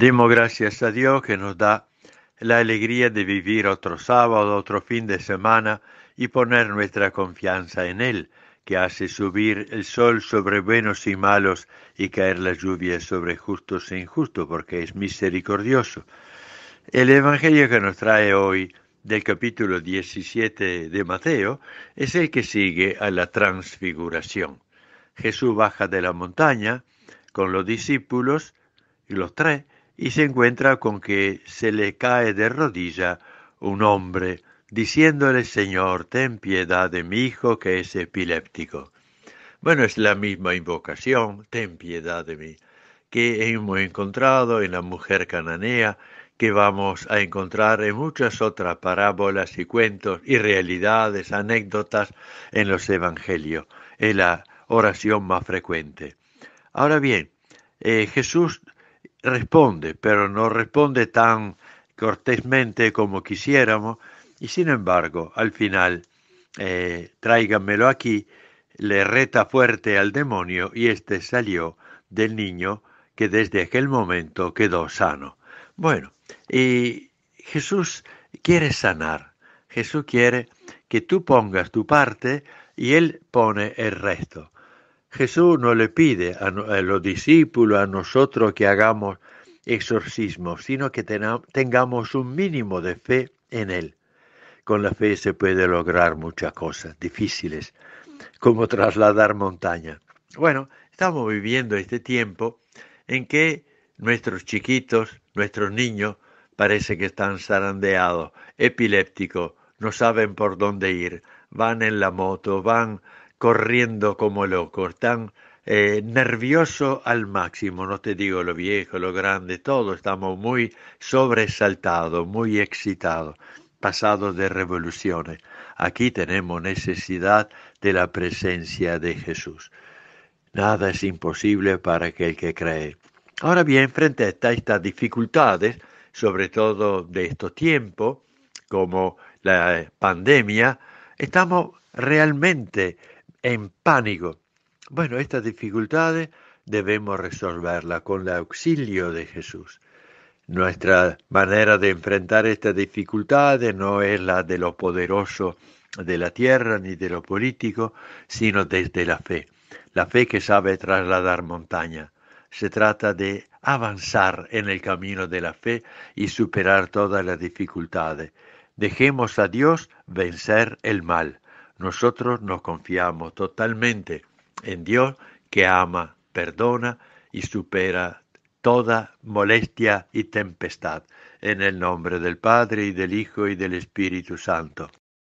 Demos gracias a Dios que nos da la alegría de vivir otro sábado, otro fin de semana y poner nuestra confianza en Él, que hace subir el sol sobre buenos y malos y caer las lluvias sobre justos e injustos, porque es misericordioso. El Evangelio que nos trae hoy del capítulo 17 de Mateo es el que sigue a la transfiguración. Jesús baja de la montaña con los discípulos y los tres y se encuentra con que se le cae de rodilla un hombre diciéndole, Señor, ten piedad de mi hijo que es epiléptico. Bueno, es la misma invocación, ten piedad de mí, que hemos encontrado en la mujer cananea, que vamos a encontrar en muchas otras parábolas y cuentos y realidades, anécdotas en los evangelios. Es la oración más frecuente. Ahora bien, eh, Jesús responde, pero no responde tan cortésmente como quisiéramos, y sin embargo, al final, eh, tráiganmelo aquí, le reta fuerte al demonio y éste salió del niño que desde aquel momento quedó sano. Bueno, y Jesús quiere sanar, Jesús quiere que tú pongas tu parte y Él pone el resto. Jesús no le pide a, los discípulos, a nosotros que hagamos exorcismos, sino que tengamos un mínimo de fe en Él. Con la fe se puede lograr muchas cosas difíciles, como trasladar montaña. Bueno, estamos viviendo este tiempo en que nuestros chiquitos, nuestros niños, parece que están zarandeados, epilépticos, no saben por dónde ir, van en la moto, van corriendo como loco, tan eh, nervioso al máximo, no te digo lo viejo, lo grande, Todo estamos muy sobresaltados, muy excitados, pasados de revoluciones. Aquí tenemos necesidad de la presencia de Jesús. Nada es imposible para aquel que cree. Ahora bien, frente a estas dificultades, sobre todo de estos tiempos, como la pandemia, estamos realmente en pánico. Bueno, estas dificultades debemos resolverlas con el auxilio de Jesús. Nuestra manera de enfrentar estas dificultades no es la de lo poderoso de la tierra ni de lo político, sino desde la fe, la fe que sabe trasladar montaña. Se trata de avanzar en el camino de la fe y superar todas las dificultades. Dejemos a Dios vencer el mal nosotros nos confiamos totalmente en Dios que ama, perdona y supera toda molestia y tempestad. En el nombre del Padre y del Hijo y del Espíritu Santo.